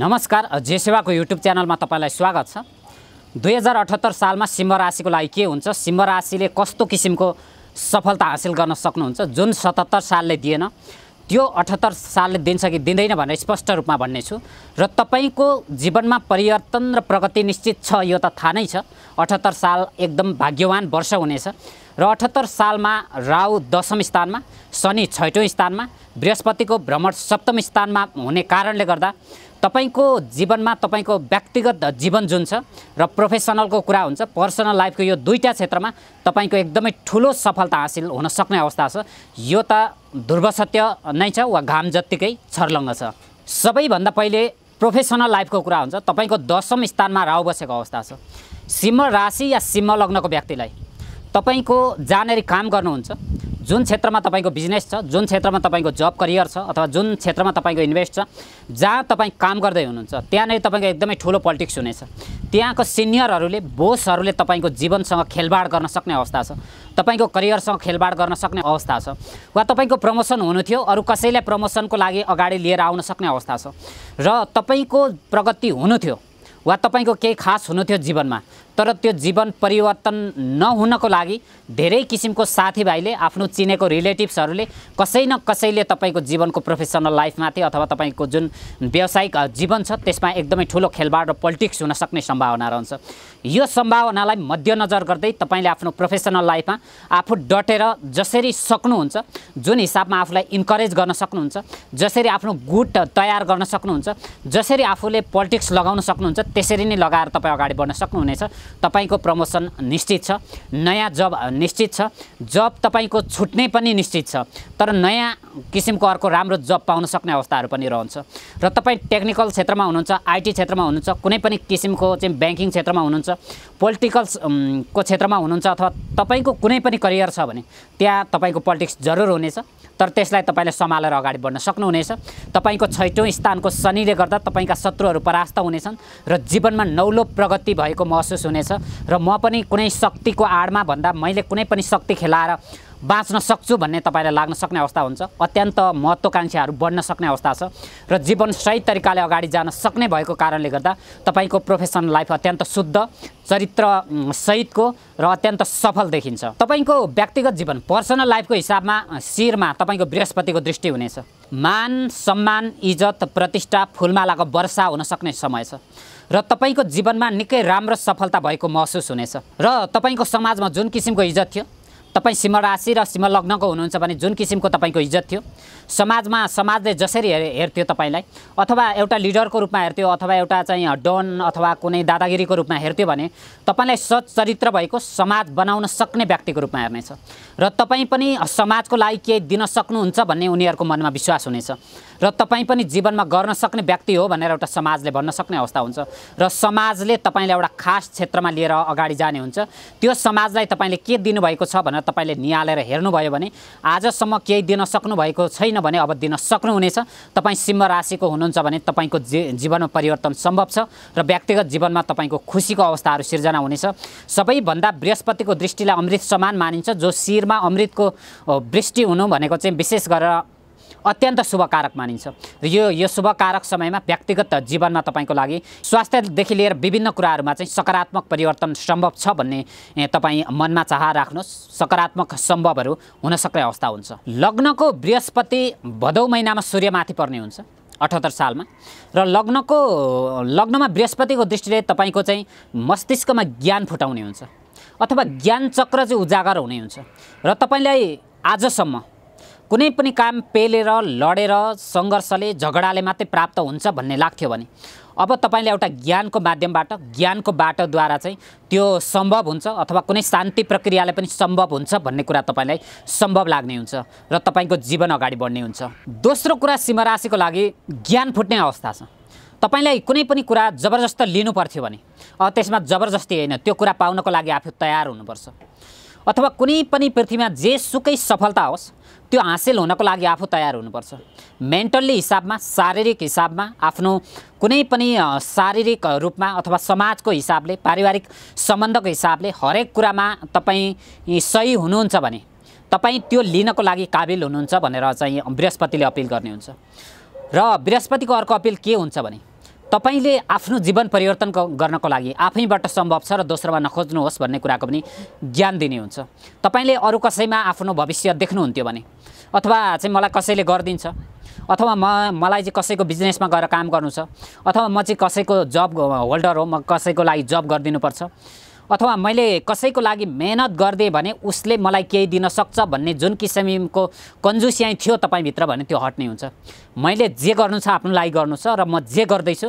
नमस्कार जे सेवाको युट्युब च्यानलमा तपाईँलाई स्वागत छ दुई हजार अठहत्तर सालमा सिंह राशिको लागि के हुन्छ सिंह राशिले कस्तो किसिमको सफलता हासिल गर्न सक्नुहुन्छ जुन सतहत्तर सालले दिएन त्यो अठहत्तर सालले दिन्छ कि दिँदैन भनेर स्पष्ट रूपमा भन्ने छु र तपाईँको जीवनमा परिवर्तन र प्रगति निश्चित छ यो त थाहा नै छ अठहत्तर साल एकदम भाग्यवान वर्ष हुनेछ र अठहत्तर सालमा राहु दशम स्थानमा शनि छैटौँ स्थानमा बृहस्पतिको भ्रमण सप्तम स्थानमा हुने कारणले गर्दा तपाईँको जीवनमा तपाईँको व्यक्तिगत जीवन जुन छ र प्रोफेसनलको कुरा हुन्छ पर्सनल लाइफको यो दुईवटा क्षेत्रमा तपाईँको एकदमै ठुलो सफलता हासिल हुन सक्ने अवस्था छ यो त ध्रुव सत्य नै छ वा घाम जत्तिकै छर्लङ्ग छ सबैभन्दा पहिले प्रोफेसनल लाइफको कुरा हुन्छ तपाईँको दशम स्थानमा राहु बसेको अवस्था छ सिंह राशि या सिंह लग्नको व्यक्तिलाई तपाईँको जहाँनिर काम गर्नुहुन्छ जुन क्षेत्रमा तपाईँको बिजनेस छ जुन क्षेत्रमा तपाईँको जब करियर छ अथवा जुन क्षेत्रमा तपाईँको इन्भेस्ट छ जहाँ तपाईँ काम गर्दै हुनुहुन्छ त्यहाँनिर तपाईँको एकदमै ठुलो पोलिटिक्स हुनेछ त्यहाँको सिनियरहरूले बोसहरूले तपाईँको जीवनसँग खेलबाड गर्न सक्ने अवस्था छ तपाईँको करियरसँग खेलबाड गर्न सक्ने अवस्था छ वा तपाईँको प्रमोसन हुनु थियो अरू कसैलाई प्रमोसनको लागि अगाडि लिएर आउन सक्ने अवस्था छ र तपाईँको प्रगति हुनु थियो वा तपाईँको केही खास हुनु थियो जीवनमा तर त्यो जीवन परिवर्तन नहुनको लागि धेरै किसिमको साथीभाइले आफ्नो चिनेको रिलेटिभ्सहरूले कसै न कसैले तपाईँको जीवनको प्रोफेसनल लाइफमाथि अथवा तपाईँको जुन व्यावसायिक जीवन छ त्यसमा एकदमै ठुलो खेलबाड र पोलिटिक्स हुन सक्ने सम्भावना रहन्छ यो सम्भावनालाई मध्यनजर गर्दै तपाईँले आफ्नो प्रोफेसनल लाइफमा आफू डटेर जसरी सक्नुहुन्छ जुन हिसाबमा आफूलाई इन्करेज गर्न सक्नुहुन्छ जसरी आफ्नो गुट तयार गर्न सक्नुहुन्छ जसरी आफूले पोलिटिक्स लगाउन सक्नुहुन्छ त्यसरी नै लगाएर तपाईँ अगाडि बढ्न सक्नुहुनेछ तपाईँको प्रमोसन निश्चित छ नयाँ जब निश्चित छ जब तपाईँको छुट्ने पनि निश्चित छ तर नयाँ किसिमको अर्को राम्रो जब पाउन सक्ने अवस्थाहरू पनि रहन्छ र तपाईँ टेक्निकल क्षेत्रमा हुनुहुन्छ आइटी क्षेत्रमा हुनुहुन्छ कुनै पनि किसिमको चाहिँ ब्याङ्किङ क्षेत्रमा हुनुहुन्छ पोलिटिकल को क्षेत्रमा हुनुहुन्छ अथवा तपाईँको कुनै पनि करियर छ भने त्यहाँ तपाईँको पोलिटिक्स जरुर हुनेछ तर त्यसलाई तपाईँले सम्हालेर अगाडि बढ्न सक्नुहुनेछ तपाईँको छैटौँ स्थानको शनिले गर्दा तपाईँका शत्रुहरू परास्त हुनेछन् र जीवनमा नौलो प्रगति भएको महसुस हुनेछ र म पनि कुनै शक्तिको आडमा भन्दा मैले कुनै पनि शक्ति खेलाएर बाँच्न सक्छु भन्ने तपाईँलाई लाग्न सक्ने अवस्था हुन्छ अत्यन्त महत्त्वकाङ्क्षाहरू बढ्न सक्ने अवस्था छ र जीवन सही तरिकाले अगाडि जान सक्ने भएको कारणले गर्दा तपाईँको प्रोफेसनल लाइफ अत्यन्त शुद्ध चरित्र सहितको र अत्यन्त सफल देखिन्छ तपाईँको व्यक्तिगत जीवन पर्सनल लाइफको हिसाबमा शिरमा तपाईँको बृहस्पतिको दृष्टि हुनेछ मान सम्मान इज्जत प्रतिष्ठा फुलमालाको वर्षा हुन सक्ने समय छ र तपाईँको जीवनमा निकै राम्रो सफलता भएको महसुस हुनेछ र तपाईँको समाजमा जुन किसिमको इज्जत थियो तपाईँ सिंह राशि र सिंह लग्नको हुनुहुन्छ भने जुन किसिमको तपाईँको इज्जत थियो समाजमा समाजले जसरी हेर् हेर्थ्यो तपाईँलाई अथवा एउटा लिडरको रूपमा हेर्थ्यो अथवा एउटा चाहिँ डन अथवा कुनै दादागिरीको रूपमा हेर्थ्यो भने तपाईँलाई चरित्र भएको समाज बनाउन सक्ने व्यक्तिको रूपमा हेर्नेछ र तपाईँ पनि समाजको लागि केही दिन सक्नुहुन्छ भन्ने उनीहरूको मनमा विश्वास हुनेछ र तपाईँ पनि जीवनमा गर्न सक्ने व्यक्ति हो भनेर एउटा समाजले भन्न सक्ने अवस्था हुन्छ र समाजले तपाईँलाई एउटा खास क्षेत्रमा लिएर अगाडि जाने हुन्छ त्यो समाजलाई तपाईँले के दिनुभएको छ भनेर तपाईँले निहालेर हेर्नुभयो भने आजसम्म केही दिन सक्नुभएको छैन भने अब दिन सक्नुहुनेछ तपाईँ सिंह राशिको हुनुहुन्छ भने तपाईँको जी जीवनमा परिवर्तन सम्भव छ र व्यक्तिगत जीवनमा तपाईँको खुसीको अवस्थाहरू सिर्जना हुनेछ सबैभन्दा बृहस्पतिको दृष्टिलाई अमृत समान मानिन्छ जो शिरमा अमृतको वृष्टि हुनु भनेको चाहिँ विशेष गरेर अत्यन्त शुभकारक मानिन्छ र यो यो शुभकारक समयमा व्यक्तिगत जीवनमा तपाईँको लागि स्वास्थ्यदेखि लिएर विभिन्न कुराहरूमा चाहिँ सकारात्मक परिवर्तन सम्भव छ भन्ने तपाईँ मनमा चाह राख्नुहोस् सकारात्मक सम्भवहरू हुनसक्ने अवस्था हुन्छ लग्नको बृहस्पति भदौ महिनामा सूर्यमाथि पर्ने हुन्छ अठहत्तर सालमा र लग्नको लग्नमा बृहस्पतिको दृष्टिले तपाईँको चाहिँ मस्तिष्कमा ज्ञान फुटाउने हुन्छ अथवा ज्ञान चक्र चाहिँ उजागर हुने हुन्छ र तपाईँलाई आजसम्म कुनै पनि काम पेलेर लडेर सङ्घर्षले झगडाले मात्रै प्राप्त हुन्छ भन्ने लाग्थ्यो भने अब तपाईँले एउटा ज्ञानको माध्यमबाट ज्ञानको बाटोद्वारा चाहिँ त्यो सम्भव हुन्छ अथवा कुनै शान्ति प्रक्रियाले पनि सम्भव हुन्छ भन्ने कुरा तपाईँलाई सम्भव लाग्ने हुन्छ र तपाईँको जीवन अगाडि बढ्ने हुन्छ दोस्रो कुरा सिंहराशिको लागि ज्ञान फुट्ने अवस्था छ तपाईँलाई कुनै पनि कुरा जबरजस्त लिनु पर्थ्यो भने त्यसमा जबरजस्ती होइन त्यो कुरा पाउनको लागि आफू तयार हुनुपर्छ अथवा कुनै पनि पृथ्वीमा जेसुकै सफलता होस् त्यो हासिल हुनको लागि आफू तयार हुनुपर्छ मेन्टल्ली हिसाबमा शारीरिक हिसाबमा आफ्नो कुनै पनि शारीरिक रूपमा अथवा समाजको हिसाबले पारिवारिक सम्बन्धको हिसाबले हरेक कुरामा तपाईँ सही हुनुहुन्छ भने तपाईँ त्यो लिनको लागि काबिल हुनुहुन्छ भनेर चाहिँ बृहस्पतिले अपिल गर्ने हुन्छ र बृहस्पतिको अर्को अपिल के हुन्छ भने तपाईँले आफ्नो जीवन परिवर्तन गर्नको लागि आफैबाट सम्भव छ र दोस्रोमा नखोज्नुहोस् भन्ने कुराको पनि ज्ञान दिने हुन्छ तपाईँले अरू कसैमा आफ्नो भविष्य देख्नुहुन्थ्यो भने अथवा चाहिँ मलाई कसैले गरिदिन्छ अथवा म मलाई चाहिँ कसैको बिजनेसमा गएर काम गर्नु छ अथवा म चाहिँ कसैको जब होल्डर हो म कसैको लागि जब गरिदिनुपर्छ अथवा मैले कसैको लागि मेहनत गरिदिएँ भने उसले मलाई केही दिन सक्छ भन्ने जुन किसिमको कन्जुसियाँ थियो तपाईँभित्र भने त्यो हट्ने हुन्छ मैले जे गर्नु छ आफ्नो लागि गर्नु छ र म जे गर्दैछु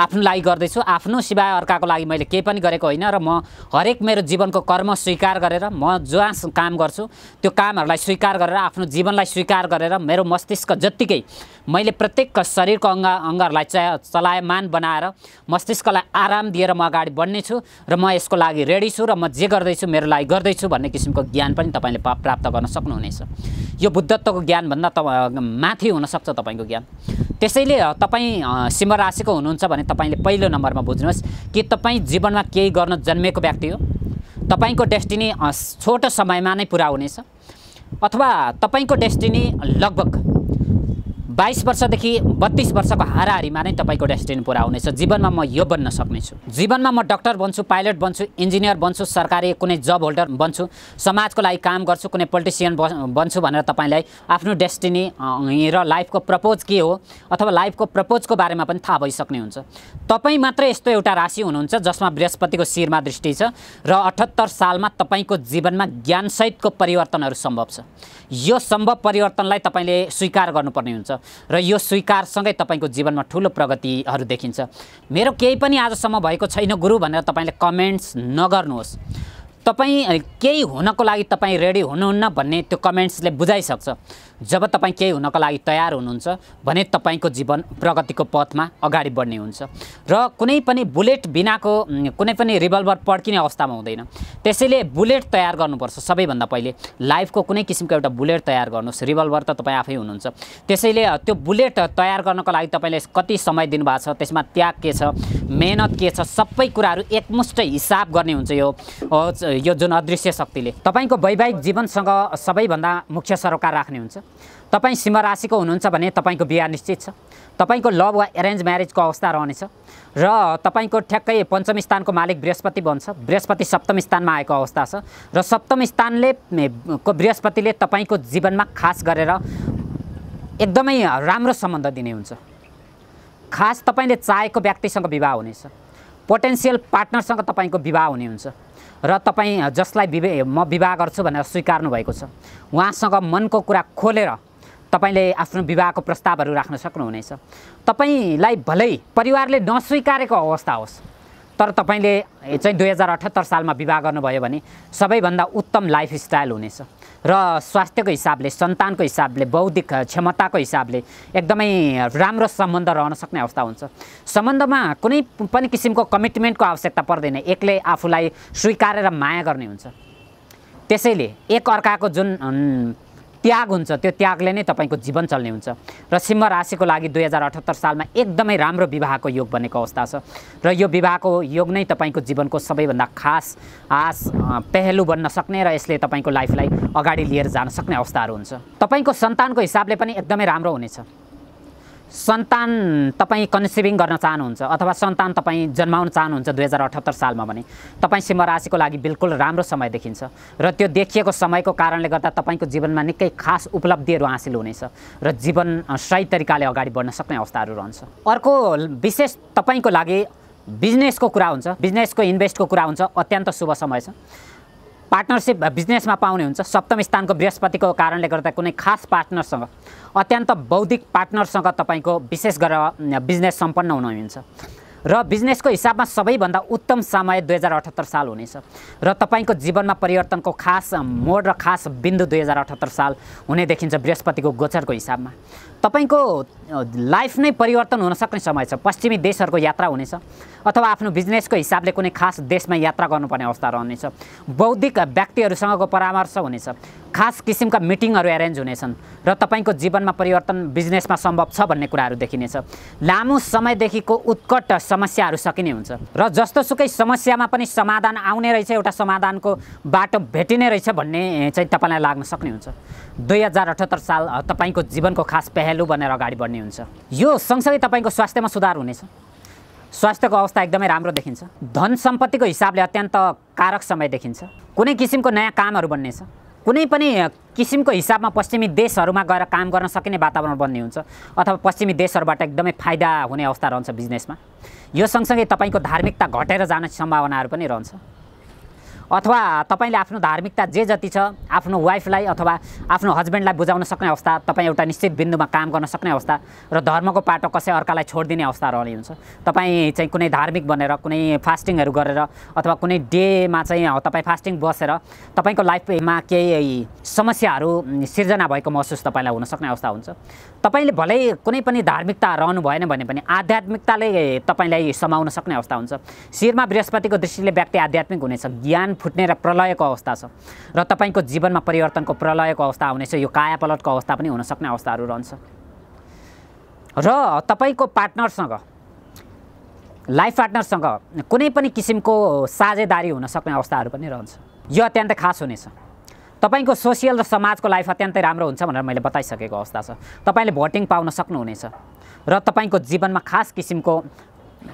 आफ्नो लागि गर्दैछु आफ्नो सिवाय अर्काको लागि मैले केही पनि गरेको होइन र म हरेक मेरो जीवनको कर्म स्वीकार गरेर म जहाँ काम गर्छु त्यो कामहरूलाई स्वीकार गरेर आफ्नो जीवनलाई स्वीकार गरेर मेरो मस्तिष्क जत्तिकै मैले प्रत्येक शरीरको अङ्ग अङ्गहरूलाई चा चलायमान बनाएर मस्तिष्कलाई आराम दिएर म अगाडि बढ्ने छु र म यसको लागि रेडी छु र म जे गर्दैछु मेरो लागि गर्दैछु भन्ने किसिमको ज्ञान पनि तपाईँले प्राप्त गर्न सक्नुहुनेछ यो बुद्धत्वको ज्ञानभन्दा त माथि हुनसक्छ तपाईँको ज्ञान त्यसैले तपाईँ सिंह राशिको हुनुहुन्छ भने भने तपाईँले पहिलो नम्बरमा बुझ्नुहोस् कि तपाईँ जीवनमा केही गर्न जन्मेको व्यक्ति हो तपाईँको डेस्टिनी छोटो समयमा नै पुरा हुनेछ अथवा तपाईँको डेस्टिनी लगभग बाइस वर्षदेखि बत्तिस वर्षको हाराहारीमा नै तपाईँको डेस्टिनी पुरा हुनेछ जीवनमा म यो बन्न सक्नेछु जीवनमा म डक्टर बन्छु पाइलट बन्छु इन्जिनियर बन्छु सरकारी कुनै जब होल्डर बन्छु समाजको लागि काम गर्छु कुनै पोलिटिसियन बन्छु भनेर तपाईँलाई आफ्नो डेस्टिनी र लाइफको प्रपोज के हो अथवा लाइफको प्रपोजको बारेमा पनि थाहा भइसक्ने हुन्छ तपाईँ मात्र यस्तो एउटा राशि हुनुहुन्छ जसमा बृहस्पतिको शिरमा दृष्टि छ र अठहत्तर सालमा तपाईँको जीवनमा ज्ञानसहितको परिवर्तनहरू सम्भव छ यो सम्भव परिवर्तनलाई तपाईँले स्वीकार गर्नुपर्ने हुन्छ र यो स्वीकारसँगै तपाईँको जीवनमा ठुलो प्रगतिहरू देखिन्छ मेरो केही पनि आजसम्म भएको छैन गुरु भनेर तपाईँले कमेन्ट्स नगर्नुहोस् तपाईँ केही हुनको लागि तपाईँ रेडी हुनुहुन्न भन्ने त्यो कमेन्ट्सले बुझाइसक्छ जब तपाईँ केही हुनको लागि तयार हुनुहुन्छ भने तपाईँको जीवन प्रगतिको पथमा अगाडि बढ्ने हुन्छ र कुनै पनि बुलेट बिनाको कुनै पनि रिभल्भर पड्किने अवस्थामा हुँदैन त्यसैले बुलेट तयार गर्नुपर्छ सबैभन्दा पहिले लाइफको कुनै किसिमको एउटा बुलेट तयार गर्नुहोस् रिभल्भर त तपाईँ आफै हुनुहुन्छ त्यसैले त्यो बुलेट तयार गर्नको लागि तपाईँले कति समय दिनुभएको छ त्यसमा त्याग के छ मेहनत के छ सबै कुराहरू एकमुष्ट हिसाब गर्ने हुन्छ यो यो जुन अदृश्य शक्तिले तपाईँको वैवाहिक जीवनसँग सबैभन्दा मुख्य सरोकार राख्ने हुन्छ तपाईँ सिंह राशिको हुनुहुन्छ भने तपाईँको बिहा निश्चित छ तपाईँको लभ वा एरेन्ज म्यारेजको अवस्था रहनेछ र तपाईँको ठ्याक्कै पञ्चम स्थानको मालिक बृहस्पति बन्छ बृहस्पति सप्तम स्थानमा आएको अवस्था छ र सप्तम स्थानले को बृहस्पतिले तपाईँको जीवनमा खास गरेर एकदमै राम्रो सम्बन्ध दिने हुन्छ खास तपाईँले चाहेको व्यक्तिसँग विवाह हुनेछ पोटेन्सियल पार्टनरसँग तपाईँको विवाह हुने हुन्छ र तपाईँ जसलाई विवे म विवाह गर्छु भनेर स्वीकार्नु भएको छ उहाँसँग मनको कुरा खोलेर तपाईँले आफ्नो विवाहको प्रस्तावहरू राख्न सक्नुहुनेछ तपाईँलाई भलै परिवारले नस्वीकारेको अवस्था होस् तर तपाईँले चाहिँ दुई हजार अठहत्तर सालमा विवाह गर्नुभयो भने सबैभन्दा उत्तम लाइफस्टाइल हुनेछ र स्वास्थ्यको हिसाबले सन्तानको हिसाबले बौद्धिक क्षमताको हिसाबले एकदमै राम्रो सम्बन्ध रहन सक्ने अवस्था हुन्छ सम्बन्धमा कुनै पनि किसिमको कमिटमेन्टको आवश्यकता पर्दैन एकले आफूलाई स्वीकारेर माया गर्ने हुन्छ त्यसैले एक अर्काको जुन त्याग हुन्छ त्यो त्यागले नै तपाईँको जीवन चल्ने हुन्छ र सिंह राशिको लागि दुई हजार अठहत्तर सालमा एकदमै राम्रो विवाहको योग बनेको अवस्था छ र यो विवाहको योग नै तपाईँको जीवनको सबैभन्दा खास आस पहलु बन्न सक्ने र यसले तपाईँको लाइफलाई अगाडि लिएर जान सक्ने अवस्थाहरू हुन्छ तपाईँको सन्तानको हिसाबले पनि एकदमै राम्रो हुनेछ सन्तान तपाईँ कन्सिभिङ गर्न चाहनुहुन्छ अथवा सन्तान तपाईँ जन्माउन चाहनुहुन्छ दुई हजार अठहत्तर सालमा भने तपाईँ सिंह राशिको लागि बिल्कुल राम्रो समय देखिन्छ र त्यो देखिएको समयको कारणले गर्दा तपाईँको जीवनमा निकै खास उपलब्धिहरू हासिल हुनेछ र जीवन सही तरिकाले अगाडि बढ्न सक्ने अवस्थाहरू रहन्छ अर्को विशेष तपाईँको लागि बिजनेसको कुरा हुन्छ बिजनेसको इन्भेस्टको कुरा हुन्छ अत्यन्त शुभ समय छ पार्टनरसिप बिजनेसमा पाउने हुन्छ सप्तम स्थानको बृहस्पतिको कारणले गर्दा कुनै खास पार्टनरसँग अत्यन्त बौद्धिक पार्टनरसँग तपाईँको विशेष गरेर बिजनेस सम्पन्न हुनुहुन्छ र बिजनेसको हिसाबमा सबैभन्दा उत्तम समय दुई हजार अठहत्तर साल हुनेछ र तपाईँको जीवनमा परिवर्तनको खास मोड र खास बिन्दु दुई हजार अठहत्तर साल हुने देखिन्छ बृहस्पतिको गोचरको हिसाबमा तपाईँको लाइफ नै परिवर्तन हुनसक्ने समय छ पश्चिमी देशहरूको यात्रा हुनेछ अथवा आफ्नो बिजनेसको हिसाबले कुनै खास देशमा यात्रा गर्नुपर्ने अवस्था रहनेछ बौद्धिक व्यक्तिहरूसँगको परामर्श हुनेछ खास किसिमका मिटिङहरू एरेन्ज हुनेछन् र तपाईँको जीवनमा परिवर्तन बिजनेसमा सम्भव छ भन्ने कुराहरू देखिनेछ लामो समयदेखिको उत्कट समस्याहरू सकिने हुन्छ र जस्तोसुकै समस्यामा पनि समाधान आउने रहेछ एउटा समाधानको बाटो भेटिने रहेछ भन्ने चाहिँ तपाईँलाई लाग्न सक्ने हुन्छ दुई हजार अठहत्तर साल तपाईँको जीवनको खास पहल भ्यालु भनेर अगाडि बढ्ने हुन्छ यो सँगसँगै तपाईँको स्वास्थ्यमा सुधार हुनेछ स्वास्थ्यको अवस्था एकदमै राम्रो देखिन्छ धन सम्पत्तिको हिसाबले अत्यन्त कारक समय देखिन्छ कुनै किसिमको नयाँ कामहरू बन्नेछ कुनै पनि किसिमको हिसाबमा पश्चिमी देशहरूमा गएर काम गर्न सकिने वातावरण बन्ने हुन्छ अथवा पश्चिमी देशहरूबाट एकदमै फाइदा हुने अवस्था रहन्छ बिजनेसमा यो सँगसँगै तपाईँको धार्मिकता घटेर जाने सम्भावनाहरू पनि रहन्छ अथवा तपाईँले आफ्नो धार्मिकता जे जति छ आफ्नो वाइफलाई अथवा आफ्नो हस्बेन्डलाई बुझाउन सक्ने अवस्था तपाईँ एउटा निश्चित बिन्दुमा काम गर्न सक्ने अवस्था र धर्मको पाटो कसै अर्कालाई छोडिदिने अवस्था रहने हुन्छ तपाईँ चाहिँ कुनै धार्मिक बनेर कुनै फास्टिङहरू गरेर अथवा कुनै डेमा चाहिँ तपाईँ फास्टिङ बसेर तपाईँको लाइफमा केही समस्याहरू सिर्जना भएको महसुस तपाईँलाई हुनसक्ने अवस्था हुन्छ तपाईँले भलै कुनै पनि धार्मिकता रहनु भएन भने पनि आध्यात्मिकताले तपाईँलाई समाउन सक्ने अवस्था हुन्छ शिरमा बृहस्पतिको दृष्टिले व्यक्ति आध्यात्मिक हुनेछ ज्ञान फुट्ने र प्रलयको अवस्था छ र तपाईँको जीवनमा परिवर्तनको प्रलयको अवस्था आउनेछ यो कायापलटको अवस्था पनि हुनसक्ने अवस्थाहरू रहन्छ र तपाईँको पार्टनरसँग लाइफ पार्टनरसँग कुनै पनि किसिमको साझेदारी हुनसक्ने अवस्थाहरू पनि रहन्छ यो अत्यन्तै खास हुनेछ तपाईँको सोसियल र समाजको लाइफ अत्यन्तै राम्रो हुन्छ भनेर मैले बताइसकेको अवस्था छ तपाईँले भोटिङ पाउन सक्नुहुनेछ र तपाईँको जीवनमा खास किसिमको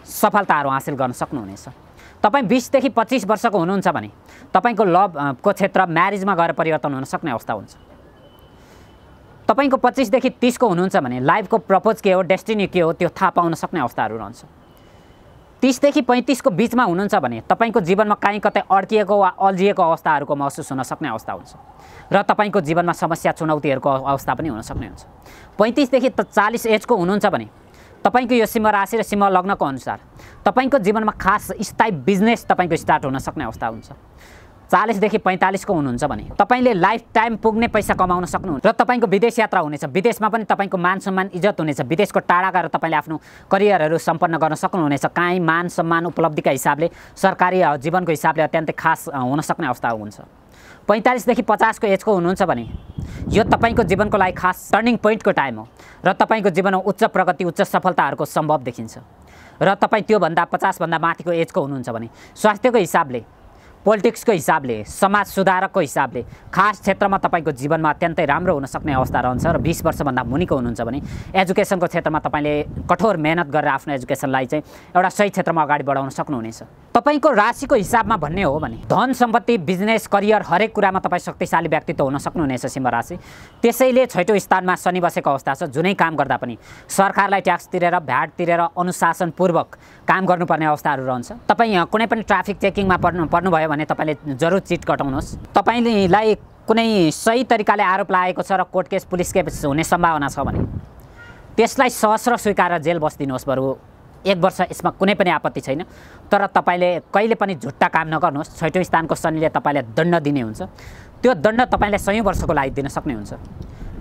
सफलताहरू हासिल गर्न सक्नुहुनेछ तपाईँ बिसदेखि पच्चिस वर्षको हुनुहुन्छ भने तपाईँको लभको क्षेत्र म्यारिजमा गएर परिवर्तन हुन सक्ने अवस्था हुन्छ तपाईँको पच्चिसदेखि तिसको हुनुहुन्छ भने लाइफको प्रपोज के हो डेस्टिनी के हो त्यो थाहा पाउन सक्ने अवस्थाहरू रहन्छ तिसदेखि पैँतिसको बिचमा हुनुहुन्छ भने तपाईँको जीवनमा काहीँ कतै अड्किएको वा अल्झिएको अवस्थाहरूको महसुस हुन सक्ने अवस्था हुन्छ र तपाईँको जीवनमा समस्या चुनौतीहरूको अवस्था पनि हुनसक्ने हुन्छ पैँतिसदेखि त चालिस एजको हुनुहुन्छ भने तपाईँको यो सिंह राशि र सिंह लग्नको अनुसार तपाईँको जीवनमा खास स्थायी बिजनेस तपाईँको स्टार्ट हुन सक्ने अवस्था हुन्छ चालिसदेखि पैँतालिसको हुनुहुन्छ भने तपाईँले लाइफ टाइम पुग्ने पैसा कमाउन सक्नुहुन्छ र तपाईँको विदेश यात्रा हुनेछ विदेशमा पनि तपाईँको मान सम्मान इज्जत हुनेछ विदेशको टाढा गएर तपाईँले आफ्नो करियरहरू सम्पन्न गर्न सक्नुहुनेछ काहीँ मान सम्मान उपलब्धिका हिसाबले सरकारी जीवनको हिसाबले अत्यन्तै खास हुन सक्ने अवस्था हुन्छ पैँतालिसदेखि पचासको एजको हुनुहुन्छ भने यो तपाईँको जीवनको लागि खास टर्निङ पोइन्टको टाइम हो र तपाईँको जीवनमा उच्च प्रगति उच्च सफलताहरूको सम्भव देखिन्छ र तपाईँ त्योभन्दा पचासभन्दा माथिको एजको हुनुहुन्छ भने स्वास्थ्यको हिसाबले पोलिटिक्सको हिसाबले समाज सुधारकको हिसाबले खास क्षेत्रमा तपाईँको जीवनमा अत्यन्तै राम्रो हुनसक्ने अवस्था रहन्छ र बिस वर्षभन्दा मुनिको हुनुहुन्छ भने एजुकेसनको क्षेत्रमा तपाईँले कठोर मेहनत गरेर आफ्नो एजुकेसनलाई चाहिँ एउटा सही क्षेत्रमा अगाडि बढाउन सक्नुहुनेछ तपाईँको राशिको हिसाबमा भन्ने हो भने धन सम्पत्ति बिजनेस करियर हरेक कुरामा तपाईँ शक्तिशाली व्यक्तित्व हुन सक्नुहुनेछ सिंह राशि त्यसैले छैटौँ स्थानमा शनि बसेको अवस्था छ जुनै काम गर्दा पनि सरकारलाई ट्याक्स तिरेर भ्याट तिरेर अनुशासनपूर्वक काम गर्नुपर्ने अवस्थाहरू रहन्छ तपाईँ कुनै पनि ट्राफिक चेकिङमा पर्नु पर्नुभयो भने भने तपाईँले जरुर चिट कटाउनुहोस् तपाईँलाई कुनै सही तरिकाले आरोप लागेको छ र कोर्ट केस पुलिस केस हुने सम्भावना छ भने त्यसलाई सहस्र स्वीकार जेल बसिदिनुहोस् बरु एक वर्ष यसमा कुनै पनि आपत्ति छैन तर तपाईँले कहिले पनि झुट्टा काम नगर्नुहोस् छैटौँ स्थानको शनिले तपाईँलाई दण्ड दिने हुन्छ त्यो दण्ड तपाईँले सयौँ वर्षको लागि दिन सक्ने हुन्छ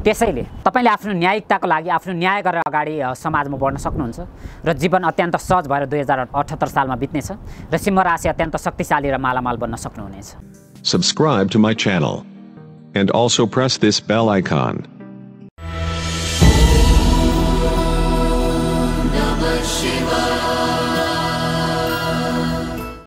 त्यसैले तपाईँले आफ्नो न्यायिकताको लागि आफ्नो न्याय गरेर अगाडि समाजमा बढ्न सक्नुहुन्छ र जीवन अत्यन्त सहज भएर दुई हजार अठहत्तर सालमा बित्नेछ र सिंह राशि अत्यन्त शक्तिशाली र मालामाल बन्न सक्नुहुनेछ Subscribe to my channel and also press this bell icon.